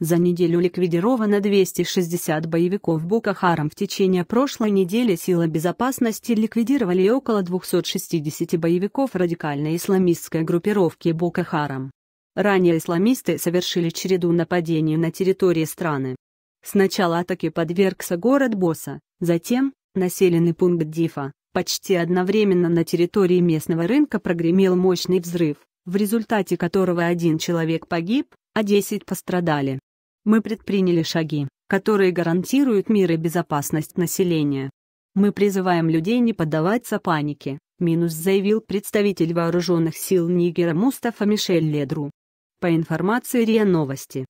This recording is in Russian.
За неделю ликвидировано 260 боевиков Бока-Харам. В течение прошлой недели силы безопасности ликвидировали около 260 боевиков радикальной исламистской группировки Бока-Харам. Ранее исламисты совершили череду нападений на территории страны. Сначала атаки подвергся город Боса, затем – населенный пункт Дифа. Почти одновременно на территории местного рынка прогремел мощный взрыв, в результате которого один человек погиб, а 10 пострадали мы предприняли шаги, которые гарантируют мир и безопасность населения. Мы призываем людей не поддаваться панике, минус заявил представитель вооруженных сил Нигера Мустафа Мишель Ледру. По информации РИА Новости,